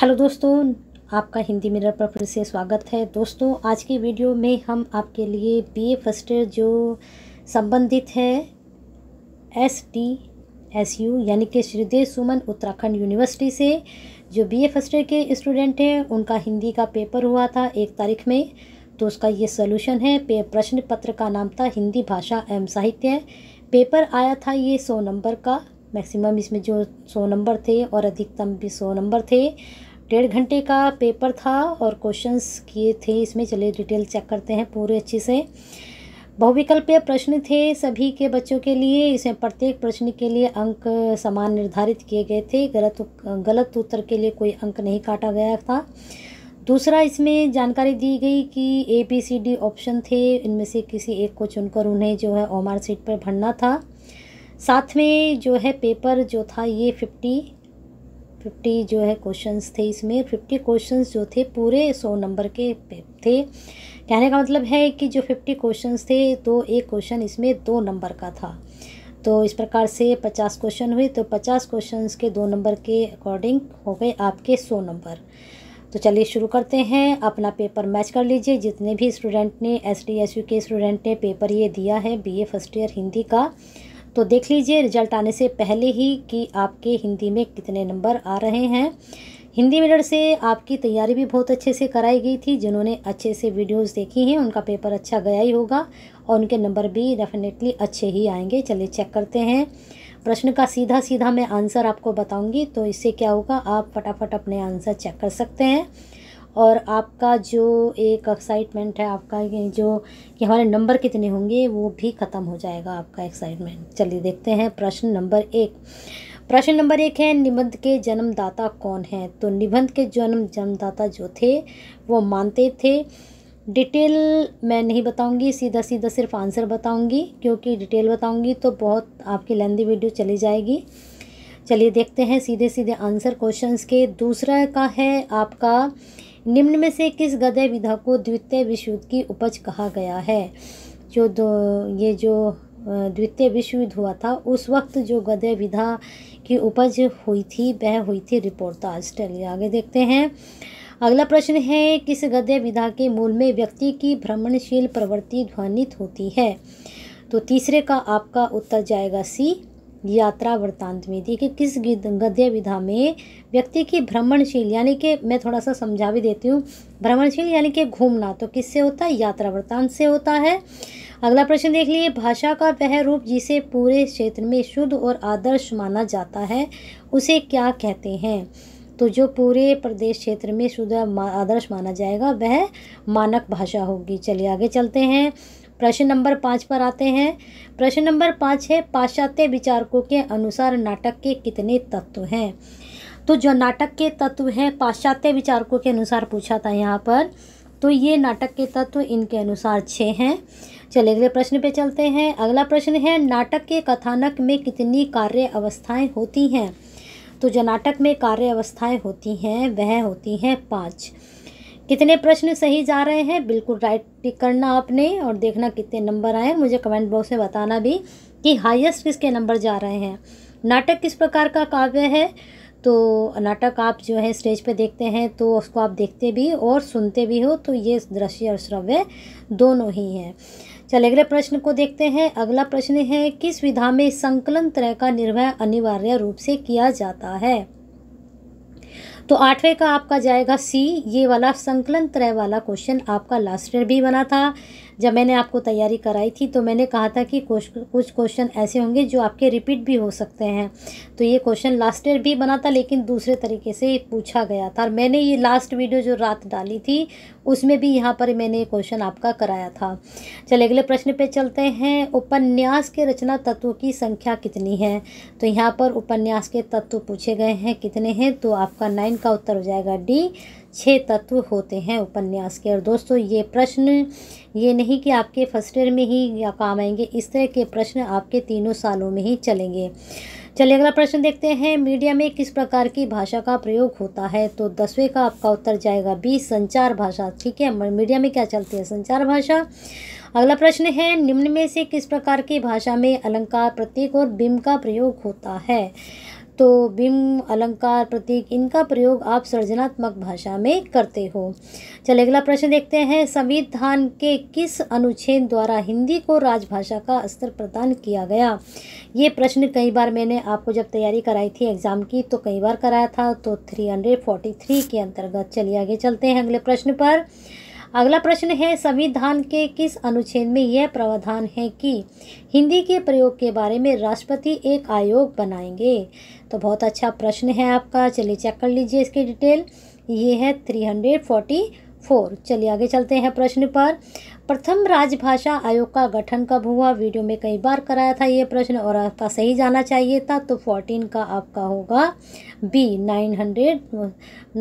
hello दोस्तों आपका Hindi mirror पर फिर से स्वागत है दोस्तों आज की वीडियो में हम आपके लिए बीए फर्स्ट ईयर जो संबंधित है एस टी एस यू यानी कि श्रीदेव सुमन उत्तराखंड यूनिवर्सिटी से जो बीए फर्स्ट ईयर के स्टूडेंट हैं उनका हिंदी का पेपर हुआ था एक तारीख में तो उसका ये सोल्यूशन है पे प्रश्न पत्र का नाम था हिंदी भाषा एवं साहित्य पेपर आया था ये सौ नंबर का मैक्सिमम इसमें जो सौ नंबर थे और अधिकतम भी सौ नंबर थे डेढ़ घंटे का पेपर था और क्वेश्चंस किए थे इसमें चलिए डिटेल चेक करते हैं पूरे अच्छे से बहुविकल्पीय प्रश्न थे सभी के बच्चों के लिए इसमें प्रत्येक प्रश्न के लिए अंक समान निर्धारित किए गए थे गलत गलत उत्तर के लिए कोई अंक नहीं काटा गया था दूसरा इसमें जानकारी दी गई कि A B C D option थे इनमें से किसी एक को चुनकर उन्हें जो है ओमार सीट पर भरना था साथ में जो है पेपर जो था ये फिफ्टी फिफ्टी जो है क्वेश्चंस थे इसमें फिफ्टी क्वेश्चंस जो थे पूरे सौ नंबर के थे कहने का मतलब है कि जो फिफ्टी क्वेश्चंस थे तो एक क्वेश्चन इसमें दो नंबर का था तो इस प्रकार से पचास क्वेश्चन हुए तो पचास क्वेश्चंस के दो नंबर के अकॉर्डिंग हो गए आपके सौ नंबर तो चलिए शुरू करते हैं अपना पेपर मैच कर लीजिए जितने भी स्टूडेंट ने एस डी एस यू के स्टूडेंट ने पेपर ये दिया है बी फर्स्ट ईयर हिंदी का तो देख लीजिए रिजल्ट आने से पहले ही कि आपके हिंदी में कितने नंबर आ रहे हैं हिंदी मिरर से आपकी तैयारी भी बहुत अच्छे से कराई गई थी जिन्होंने अच्छे से वीडियोस देखी हैं उनका पेपर अच्छा गया ही होगा और उनके नंबर भी डेफिनेटली अच्छे ही आएंगे चलिए चेक करते हैं प्रश्न का सीधा सीधा मैं आंसर आपको बताऊंगी तो इससे क्या होगा आप फटाफट अपने आंसर चेक कर सकते हैं और आपका जो एक एक्साइटमेंट है आपका जो कि हमारे नंबर कितने होंगे वो भी ख़त्म हो जाएगा आपका एक्साइटमेंट चलिए देखते हैं प्रश्न नंबर एक प्रश्न नंबर एक है निबंध के जन्मदाता कौन है तो निबंध के जन्म जन्मदाता जो थे वो मानते थे डिटेल मैं नहीं बताऊंगी सीधा सीधा सिर्फ आंसर बताऊंगी क्योंकि डिटेल बताऊंगी तो बहुत आपकी लेंदी वीडियो चली जाएगी चलिए देखते हैं सीधे सीधे आंसर क्वेश्चंस के दूसरा का है आपका निम्न में से किस गद्य विधा को द्वितीय विश्व युद्ध की उपज कहा गया है जो दो ये जो द्वितीय विश्व युद्ध हुआ था उस वक्त जो गद्य विधा की उपज हुई थी वह हुई थी रिपोर्टाज चलिए आगे देखते हैं अगला प्रश्न है किस गद्य विधा के मूल में व्यक्ति की भ्रमणशील प्रवृत्ति ध्वनित होती है तो तीसरे का आपका उत्तर जाएगा सी यात्रा वृत्तांत में थी कि किस गद्य विधा में व्यक्ति की भ्रमणशील यानी कि मैं थोड़ा सा समझा भी देती हूँ भ्रमणशील यानी कि घूमना तो किससे होता है यात्रा वृत्तांत से होता है अगला प्रश्न देख लिए भाषा का वह रूप जिसे पूरे क्षेत्र में शुद्ध और आदर्श माना जाता है उसे क्या कहते हैं तो जो पूरे प्रदेश क्षेत्र में शुद्ध आदर्श माना जाएगा वह मानक भाषा होगी चलिए आगे चलते हैं प्रश्न नंबर पाँच पर आते हैं प्रश्न नंबर पाँच है पाश्चात्य विचारकों के अनुसार नाटक के कितने तत्व हैं तो जो नाटक के तत्व हैं पाश्चात्य विचारकों के अनुसार पूछा था यहाँ पर तो ये नाटक के तत्व इनके अनुसार छः हैं चले अगले प्रश्न पे चलते हैं अगला प्रश्न है नाटक के कथानक में कितनी कार्य अवस्थाएँ होती हैं तो जो नाटक में कार्य अवस्थाएँ होती हैं वह होती हैं पाँच कितने प्रश्न सही जा रहे हैं बिल्कुल राइट टिक करना आपने और देखना कितने नंबर आए मुझे कमेंट बॉक्स में बताना भी कि हाईएस्ट किसके नंबर जा रहे हैं नाटक किस प्रकार का काव्य है तो नाटक आप जो है स्टेज पे देखते हैं तो उसको आप देखते भी और सुनते भी हो तो ये दृश्य और श्रव्य दोनों ही हैं चले अगले प्रश्न को देखते हैं अगला प्रश्न है किस विधा में संकलन तरह का निर्भय अनिवार्य रूप से किया जाता है तो आठवें का आपका जाएगा सी ये वाला संकलन त्रय वाला क्वेश्चन आपका लास्ट ईयर भी बना था जब मैंने आपको तैयारी कराई थी तो मैंने कहा था कि कुछ क्वेश्चन ऐसे होंगे जो आपके रिपीट भी हो सकते हैं तो ये क्वेश्चन लास्ट ईयर भी बना था लेकिन दूसरे तरीके से पूछा गया था और मैंने ये लास्ट वीडियो जो रात डाली थी उसमें भी यहाँ पर मैंने ये क्वेश्चन आपका कराया था चले अगले प्रश्न पे चलते हैं उपन्यास के रचना तत्व की संख्या कितनी है तो यहाँ पर उपन्यास के तत्व पूछे गए हैं कितने हैं तो आपका नाइन का उत्तर हो जाएगा डी छः तत्व होते हैं उपन्यास के और दोस्तों ये प्रश्न ये नहीं कि आपके फर्स्ट ईयर में ही काम आएंगे इस तरह के प्रश्न आपके तीनों सालों में ही चलेंगे चलिए अगला प्रश्न देखते हैं मीडिया में किस प्रकार की भाषा का प्रयोग होता है तो दसवें का आपका उत्तर जाएगा बी संचार भाषा ठीक है मीडिया में क्या चलती है संचार भाषा अगला प्रश्न है निम्न में से किस प्रकार की भाषा में अलंकार प्रतीक और बिंब का प्रयोग होता है तो बिम अलंकार प्रतीक इनका प्रयोग आप सृजनात्मक भाषा में करते हो चले अगला प्रश्न देखते हैं संविधान के किस अनुच्छेद द्वारा हिंदी को राजभाषा का स्तर प्रदान किया गया ये प्रश्न कई बार मैंने आपको जब तैयारी कराई थी एग्ज़ाम की तो कई बार कराया था तो थ्री हंड्रेड फोर्टी थ्री के अंतर्गत चलिए आगे चलते हैं अगले प्रश्न पर अगला प्रश्न है संविधान के किस अनुच्छेद में यह प्रावधान है कि हिंदी के प्रयोग के बारे में राष्ट्रपति एक आयोग बनाएंगे तो बहुत अच्छा प्रश्न है आपका चलिए चेक कर लीजिए इसकी डिटेल ये है थ्री हंड्रेड फोर्टी फोर चलिए आगे चलते हैं प्रश्न पर प्रथम राजभाषा आयोग का गठन कब हुआ वीडियो में कई बार कराया था ये प्रश्न और आपका सही जाना चाहिए था तो फोर्टीन का आपका होगा B nine hundred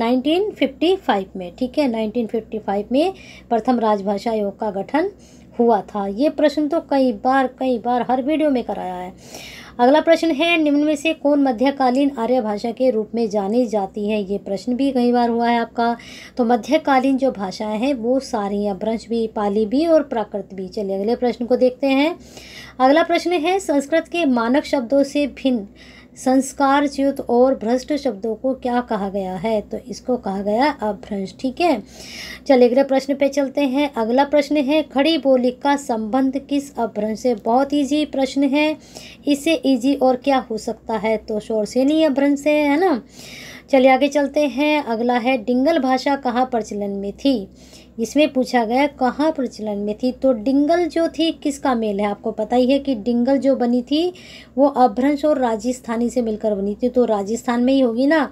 nineteen fifty five में ठीक है नाइनटीन फिफ्टी फाइव में प्रथम राजभाषा आयोग का गठन हुआ था ये प्रश्न तो कई बार कई बार हर वीडियो में कराया है अगला प्रश्न है निम्न में से कौन मध्यकालीन आर्य भाषा के रूप में जानी जाती है ये प्रश्न भी कई बार हुआ है आपका तो मध्यकालीन जो भाषाएं हैं वो सारी हैं ब्रंश भी पाली भी और प्राकृत भी चलिए अगले प्रश्न को देखते हैं अगला प्रश्न है संस्कृत के मानक शब्दों से भिन्न संस्कारच्युत और भ्रष्ट शब्दों को क्या कहा गया है तो इसको कहा गया अभ्रंश ठीक है चले अगले प्रश्न पे चलते हैं अगला प्रश्न है खड़ी बोली का संबंध किस अभ्रंश से बहुत ईजी प्रश्न है इससे ईजी और क्या हो सकता है तो शोर से नहीं अभ्रंश से है ना चलिए आगे चलते हैं अगला है डिंगल भाषा कहाँ प्रचलन में थी इसमें पूछा गया कहाँ प्रचलन में थी तो डिंगल जो थी किसका मेल है आपको पता ही है कि डिंगल जो बनी थी वो अभ्रंश और राजस्थानी से मिलकर बनी थी तो राजस्थान में ही होगी ना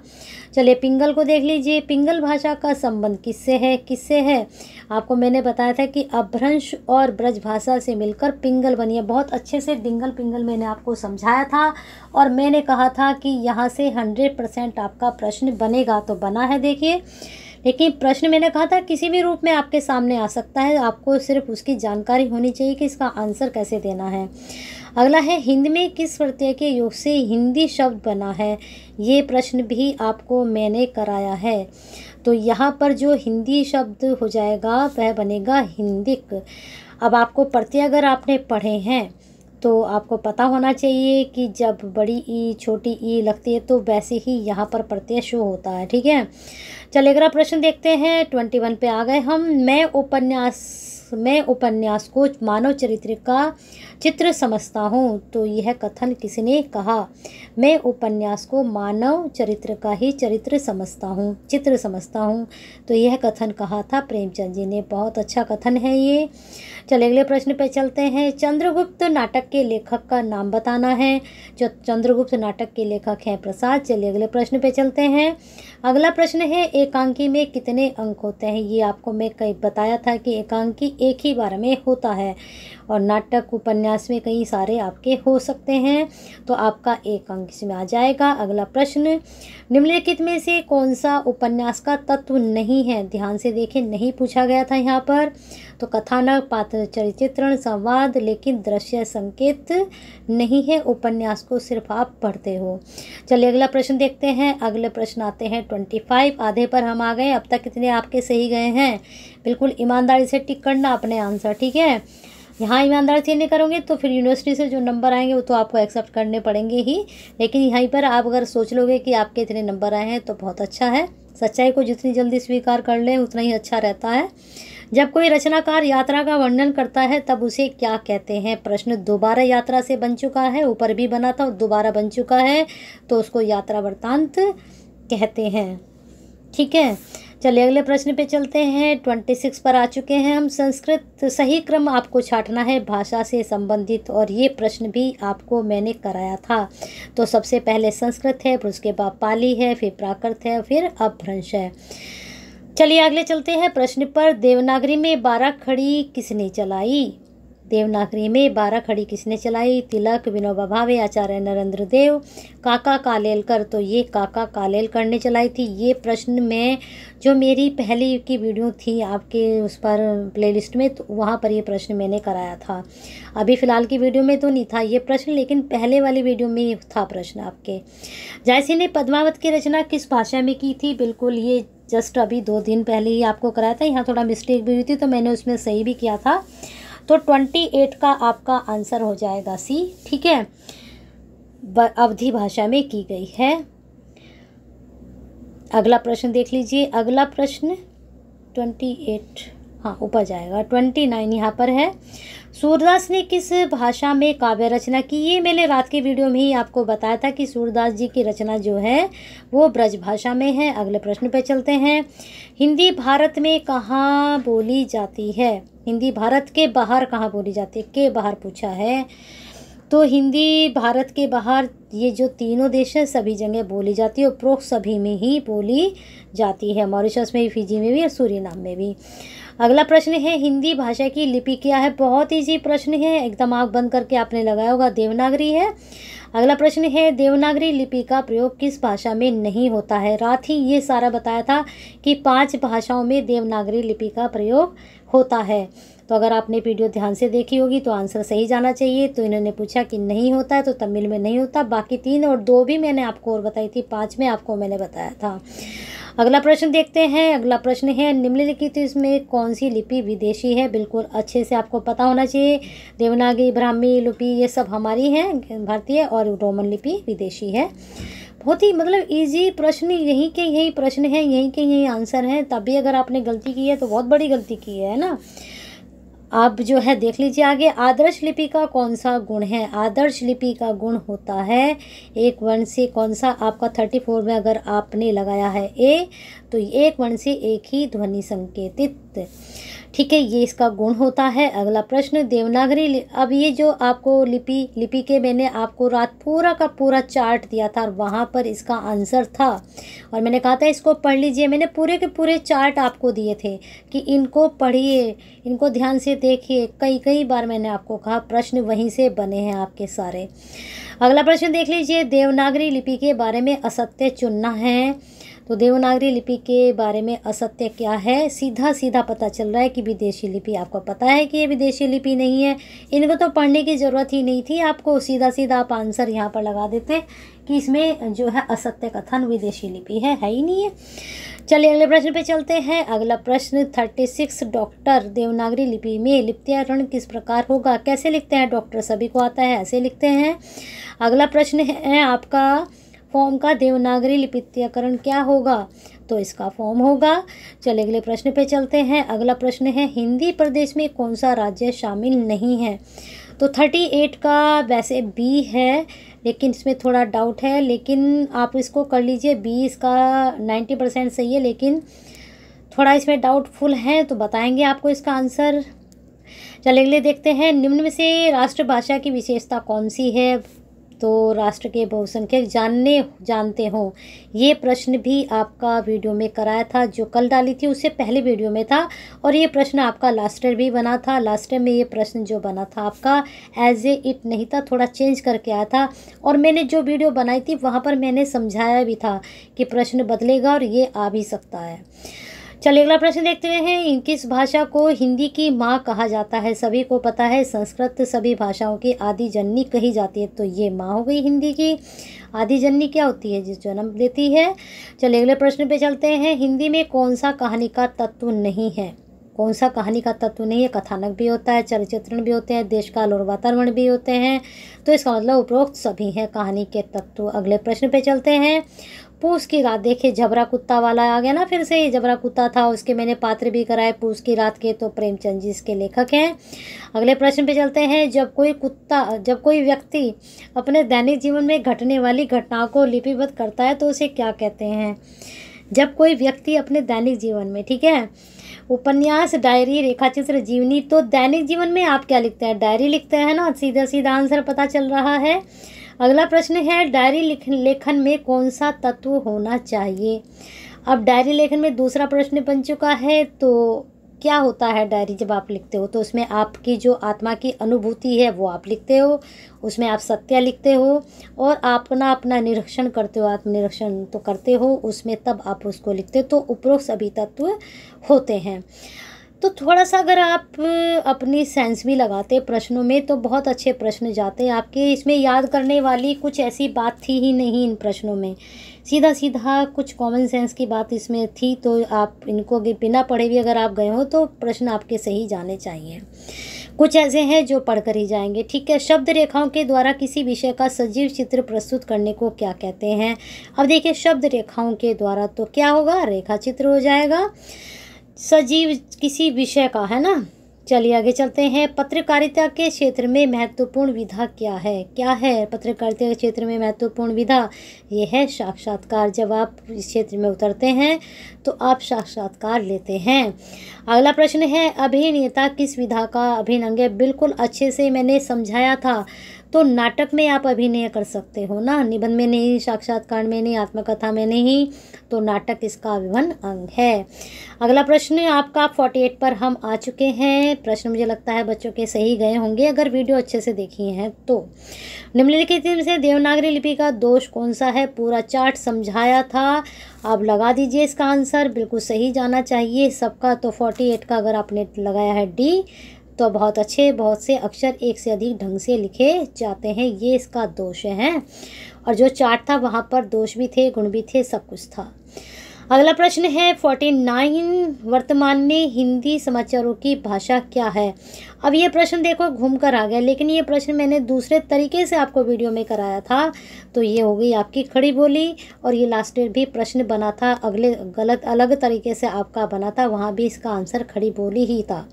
चलिए पिंगल को देख लीजिए पिंगल भाषा का संबंध किससे है किससे है आपको मैंने बताया था कि अभ्रंश और ब्रज भाषा से मिलकर पिंगल बनी है बहुत अच्छे से डिंगल पिंगल मैंने आपको समझाया था और मैंने कहा था कि यहाँ से हंड्रेड परसेंट आपका प्रश्न बनेगा तो बना है देखिए लेकिन प्रश्न मैंने कहा था किसी भी रूप में आपके सामने आ सकता है आपको सिर्फ उसकी जानकारी होनी चाहिए कि इसका आंसर कैसे देना है अगला है हिंद में किस प्रत्यय के योग से हिंदी शब्द बना है ये प्रश्न भी आपको मैंने कराया है तो यहाँ पर जो हिंदी शब्द हो जाएगा वह बनेगा हिंदिक अब आपको प्रत्यय अगर आपने पढ़े हैं तो आपको पता होना चाहिए कि जब बड़ी ई छोटी ई लगती है तो वैसे ही यहाँ पर प्रत्यय शो होता है ठीक है चलिए अगला प्रश्न देखते हैं ट्वेंटी वन पे आ गए हम मैं उपन्यास मैं उपन्यास को मानव चरित्र का चित्र समझता हूँ तो यह कथन किसने कहा मैं उपन्यास को मानव चरित्र का ही चरित्र समझता हूँ चित्र समझता हूँ तो यह कथन कहा था प्रेमचंद जी ने बहुत अच्छा कथन है ये चले अगले प्रश्न पे चलते हैं चंद्रगुप्त नाटक के लेखक का नाम बताना है जो चंद्रगुप्त नाटक के लेखक हैं प्रसाद चलिए अगले प्रश्न पे चलते हैं अगला प्रश्न है एकांकी में कितने अंक होते हैं ये आपको मैं कई बताया था कि एकांकी एक ही बार में होता है और नाटक उपन्यास में कई सारे आपके हो सकते हैं तो आपका एक अंक इसमें आ जाएगा अगला प्रश्न निम्नलिखित में से कौन सा उपन्यास का तत्व नहीं है ध्यान से देखें नहीं पूछा गया था यहाँ पर तो कथानक पात्र चरित्रण संवाद लेकिन दृश्य संकेत नहीं है उपन्यास को सिर्फ आप पढ़ते हो चलिए अगला प्रश्न देखते हैं अगले प्रश्न आते हैं ट्वेंटी फाइव आधे पर हम आ गए अब तक कितने आपके सही गए हैं बिल्कुल ईमानदारी से टिक करना अपने आंसर ठीक है यहाँ ईमानदार से नहीं करोगे तो फिर यूनिवर्सिटी से जो नंबर आएंगे वो तो आपको एक्सेप्ट करने पड़ेंगे ही लेकिन यहीं पर आप अगर सोच लोगे कि आपके इतने नंबर आए हैं तो बहुत अच्छा है सच्चाई को जितनी जल्दी स्वीकार कर लें उतना ही अच्छा रहता है जब कोई रचनाकार यात्रा का वर्णन करता है तब उसे क्या कहते हैं प्रश्न दोबारा यात्रा से बन चुका है ऊपर भी बना था और दोबारा बन चुका है तो उसको यात्रा वृत्तांत कहते हैं ठीक है चलिए अगले प्रश्न पे चलते हैं ट्वेंटी सिक्स पर आ चुके हैं हम संस्कृत सही क्रम आपको छाटना है भाषा से संबंधित और ये प्रश्न भी आपको मैंने कराया था तो सबसे पहले संस्कृत है फिर उसके बाद पाली है फिर प्राकृत है फिर अपभ्रंश है चलिए अगले चलते हैं प्रश्न पर देवनागरी में बारह खड़ी किसने चलाई देवनागरी में बारह खड़ी किसने चलाई तिलक विनोबा भावे आचार्य नरेंद्र देव काका कालेलकर तो ये काका कालेलकर ने चलाई थी ये प्रश्न में जो मेरी पहली की वीडियो थी आपके उस पर प्लेलिस्ट में तो वहाँ पर ये प्रश्न मैंने कराया था अभी फ़िलहाल की वीडियो में तो नहीं था ये प्रश्न लेकिन पहले वाली वीडियो में था प्रश्न आपके जायसी ने पद्मावत की रचना किस भाषा में की थी बिल्कुल ये जस्ट अभी दो दिन पहले ही आपको कराया था यहाँ थोड़ा मिस्टेक भी हुई थी तो मैंने उसमें सही भी किया था तो ट्वेंटी एट का आपका आंसर हो जाएगा सी ठीक है अवधि भाषा में की गई है अगला प्रश्न देख लीजिए अगला प्रश्न ट्वेंटी एट हाँ ऊपर जाएगा ट्वेंटी नाइन यहाँ पर है सूरदास ने किस भाषा में काव्य रचना की ये मैंने रात के वीडियो में ही आपको बताया था कि सूरदास जी की रचना जो है वो ब्रज भाषा में है अगले प्रश्न पे चलते हैं हिंदी भारत में कहाँ बोली जाती है हिंदी भारत के बाहर कहाँ बोली जाती है के बाहर पूछा है तो हिंदी भारत के बाहर ये जो तीनों देश है सभी जगह बोली जाती है उपरोक्त सभी में ही बोली जाती है मॉरिशस में भी फिजी में भी और सूरीनाम में भी अगला प्रश्न है हिंदी भाषा की लिपि क्या है बहुत ईजी प्रश्न है एकदम आँख बंद करके आपने लगाया होगा देवनागरी है अगला प्रश्न है देवनागरी लिपि का प्रयोग किस भाषा में नहीं होता है रात ही ये सारा बताया था कि पांच भाषाओं में देवनागरी लिपि का प्रयोग होता है तो अगर आपने वीडियो ध्यान से देखी होगी तो आंसर सही जाना चाहिए तो इन्होंने पूछा कि नहीं होता है तो तमिल में नहीं होता बाकी तीन और दो भी मैंने आपको और बताई थी पाँच में आपको मैंने बताया था अगला प्रश्न देखते हैं अगला प्रश्न है निम्नलिखित तो इसमें कौन सी लिपि विदेशी है बिल्कुल अच्छे से आपको पता होना चाहिए देवनागरी ब्राह्मी लिपि ये सब हमारी हैं भारतीय और रोमन लिपि विदेशी है बहुत ही मतलब इजी प्रश्न यहीं के यही प्रश्न है यहीं के यही आंसर हैं तभी अगर आपने गलती की है तो बहुत बड़ी गलती की है ना आप जो है देख लीजिए आगे आदर्श लिपि का कौन सा गुण है आदर्श लिपि का गुण होता है एक वर्ण से कौन सा आपका थर्टी फोर में अगर आपने लगाया है ए तो एक वर्ण से एक ही ध्वनि संकेतित ठीक है ये इसका गुण होता है अगला प्रश्न देवनागरी अब ये जो आपको लिपि लिपि के मैंने आपको रात पूरा का पूरा चार्ट दिया था और वहाँ पर इसका आंसर था और मैंने कहा था इसको पढ़ लीजिए मैंने पूरे के पूरे चार्ट आपको दिए थे कि इनको पढ़िए इनको ध्यान से देखिए कई कई बार मैंने आपको कहा प्रश्न वहीं से बने हैं आपके सारे अगला प्रश्न देख लीजिए देवनागरी लिपि के बारे में असत्य चुनना है तो देवनागरी लिपि के बारे में असत्य क्या है सीधा सीधा पता चल रहा है कि विदेशी लिपि आपको पता है कि ये विदेशी लिपि नहीं है इनको तो पढ़ने की ज़रूरत ही नहीं थी आपको सीधा सीधा आप आंसर यहाँ पर लगा देते कि इसमें जो है असत्य कथन विदेशी लिपि है है ही नहीं है चलिए अगले प्रश्न पे चलते हैं अगला प्रश्न थर्टी सिक्स डॉक्टर देवनागरी लिपि में लिप्त्यारण किस प्रकार होगा कैसे लिखते हैं डॉक्टर सभी को आता है ऐसे लिखते हैं अगला प्रश्न है आपका फॉर्म का देवनागरी लिपित्यकरण क्या होगा तो इसका फॉर्म होगा चले अगले प्रश्न पे चलते हैं अगला प्रश्न है हिंदी प्रदेश में कौन सा राज्य शामिल नहीं है तो थर्टी एट का वैसे बी है लेकिन इसमें थोड़ा डाउट है लेकिन आप इसको कर लीजिए बी इसका नाइन्टी परसेंट सही है लेकिन थोड़ा इसमें डाउटफुल है तो बताएंगे आपको इसका आंसर चले अगले देखते हैं निम्न में से राष्ट्रभाषा की विशेषता कौन सी है तो राष्ट्र के बहुसंख्यक जानने जानते हों ये प्रश्न भी आपका वीडियो में कराया था जो कल डाली थी उससे पहले वीडियो में था और ये प्रश्न आपका लास्ट ईयर भी बना था लास्ट ईयर में ये प्रश्न जो बना था आपका एज ए इट नहीं था थोड़ा चेंज करके आया था और मैंने जो वीडियो बनाई थी वहाँ पर मैंने समझाया भी था कि प्रश्न बदलेगा और ये आ भी सकता है चलिए अगला प्रश्न देखते हैं किस भाषा को हिंदी की माँ कहा जाता है सभी को पता है संस्कृत सभी भाषाओं की आदि जननी कही जाती है तो ये माँ हो गई हिंदी की आदि जननी क्या होती है जिस जन्म देती है चलिए अगले प्रश्न पे चलते हैं हिंदी में कौन सा कहानी का तत्व नहीं है कौन सा कहानी का तत्व नहीं है कथानक भी होता है चलचित्रण भी होते हैं देश काल और वातावरण भी होते हैं तो इसका मतलब उपरोक्त सभी हैं कहानी के तत्व अगले प्रश्न पे चलते हैं पूस की रात देखे जबरा कुत्ता वाला आ गया ना फिर से ये जबरा कुत्ता था उसके मैंने पात्र भी कराए पूस की रात के तो प्रेमचंद जी इसके लेखक हैं अगले प्रश्न पे चलते हैं जब कोई कुत्ता जब कोई व्यक्ति अपने दैनिक जीवन में घटने वाली घटनाओं को लिपिबद्ध करता है तो उसे क्या कहते हैं जब कोई व्यक्ति अपने दैनिक जीवन में ठीक है उपन्यास डायरी रेखाचित्र जीवनी तो दैनिक जीवन में आप क्या लिखते हैं डायरी लिखते हैं ना सीधा सीधा आंसर पता चल रहा है अगला प्रश्न है डायरी लेखन में कौन सा तत्व होना चाहिए अब डायरी लेखन में दूसरा प्रश्न बन चुका है तो क्या होता है डायरी जब आप लिखते हो तो उसमें आपकी जो आत्मा की अनुभूति है वो आप लिखते हो उसमें आप सत्य लिखते हो और अपना अपना निरीक्षण करते हो आत्मनिरीक्षण तो करते हो उसमें तब आप उसको लिखते हो तो उपरोक्त सभी तत्व होते हैं तो थोड़ा सा अगर आप अपनी सेंस भी लगाते प्रश्नों में तो बहुत अच्छे प्रश्न जाते आपके इसमें याद करने वाली कुछ ऐसी बात थी ही नहीं इन प्रश्नों में सीधा सीधा कुछ कॉमन सेंस की बात इसमें थी तो आप इनको बिना पढ़े भी अगर आप गए हो तो प्रश्न आपके सही जाने चाहिए कुछ ऐसे हैं जो पढ़कर ही जाएंगे ठीक है शब्द रेखाओं के द्वारा किसी विषय का सजीव चित्र प्रस्तुत करने को क्या कहते हैं अब देखिए शब्द रेखाओं के द्वारा तो क्या होगा रेखा चित्र हो जाएगा सजीव किसी विषय का है ना चलिए आगे चलते हैं पत्रकारिता के क्षेत्र में महत्वपूर्ण विधा क्या है क्या है पत्रकारिता के क्षेत्र में महत्वपूर्ण विधा यह है साक्षात्कार जब आप इस क्षेत्र में उतरते हैं तो आप साक्षात्कार लेते हैं अगला प्रश्न है अभिनेता किस विधा का अभिनंग बिल्कुल अच्छे से मैंने समझाया था तो नाटक में आप अभिनय कर सकते हो ना निबंध में नहीं साक्षात्कार में नहीं आत्मकथा में नहीं तो नाटक इसका अभिन्न अंग है अगला प्रश्न आपका फोर्टी एट पर हम आ चुके हैं प्रश्न मुझे लगता है बच्चों के सही गए होंगे अगर वीडियो अच्छे से देखी हैं तो निम्नलिखित से देवनागरी लिपि का दोष कौन सा है पूरा चार्ट समझाया था आप लगा दीजिए इसका आंसर बिल्कुल सही जाना चाहिए सबका तो फोर्टी एट का अगर आपने लगाया है डी तो बहुत अच्छे बहुत से अक्षर एक से अधिक ढंग से लिखे जाते हैं ये इसका दोष है और जो चार्ट था वहाँ पर दोष भी थे गुण भी थे सब कुछ था अगला प्रश्न है फोर्टी नाइन वर्तमान में हिंदी समाचारों की भाषा क्या है अब ये प्रश्न देखो घूम कर आ गया लेकिन ये प्रश्न मैंने दूसरे तरीके से आपको वीडियो में कराया था तो ये हो गई आपकी खड़ी बोली और ये लास्ट ईयर भी प्रश्न बना था अगले गलत अलग तरीके से आपका बना था वहाँ भी इसका आंसर खड़ी बोली ही था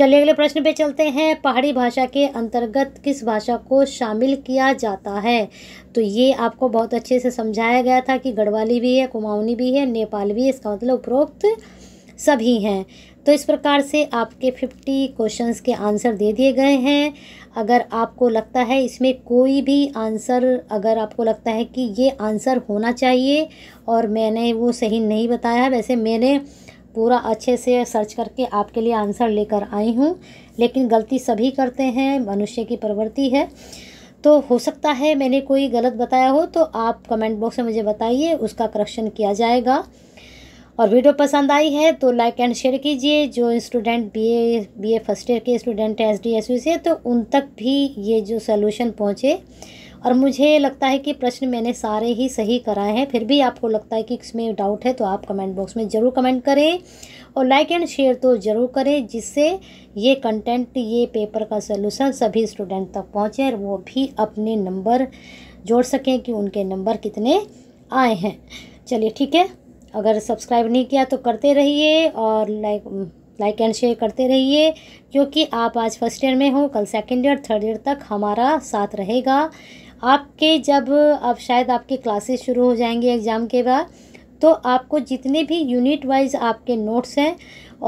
चलिए अगले प्रश्न पे चलते हैं पहाड़ी भाषा के अंतर्गत किस भाषा को शामिल किया जाता है तो ये आपको बहुत अच्छे से समझाया गया था कि गढ़वाली भी है कुमाऊनी भी है नेपाल भी है इसका मतलब उपरोक्त सभी हैं तो इस प्रकार से आपके फिफ्टी क्वेश्चंस के आंसर दे दिए गए हैं अगर आपको लगता है इसमें कोई भी आंसर अगर आपको लगता है कि ये आंसर होना चाहिए और मैंने वो सही नहीं बताया वैसे मैंने पूरा अच्छे से सर्च करके आपके लिए आंसर लेकर आई हूँ लेकिन गलती सभी करते हैं मनुष्य की प्रवृत्ति है तो हो सकता है मैंने कोई गलत बताया हो तो आप कमेंट बॉक्स में मुझे बताइए उसका करेक्शन किया जाएगा और वीडियो पसंद आई है तो लाइक एंड शेयर कीजिए जो student BA BA first year के स्टूडेंट हैं एस डी एस से तो उन तक भी ये जो सोल्यूशन पहुँचे और मुझे लगता है कि प्रश्न मैंने सारे ही सही कराए हैं फिर भी आपको लगता है कि इसमें डाउट है तो आप कमेंट बॉक्स में ज़रूर कमेंट करें और लाइक एंड शेयर तो ज़रूर करें जिससे ये कंटेंट ये पेपर का सलूशन सभी स्टूडेंट तक पहुँचे और वो भी अपने नंबर जोड़ सकें कि उनके नंबर कितने आए हैं चलिए ठीक है अगर सब्सक्राइब नहीं किया तो करते रहिए और लाइक लाइक एंड शेयर करते रहिए क्योंकि आप आज फर्स्ट ईयर में हो कल सेकेंड ईयर थर्ड ईयर तक हमारा साथ रहेगा आपके जब आप शायद आपके क्लासेस शुरू हो जाएंगे एग्ज़ाम के बाद तो आपको जितने भी यूनिट वाइज आपके नोट्स हैं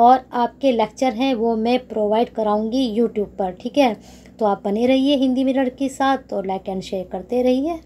और आपके लेक्चर हैं वो मैं प्रोवाइड कराऊंगी यूट्यूब पर ठीक है तो आप बने रहिए हिंदी मिरर के साथ और लाइक एंड शेयर करते रहिए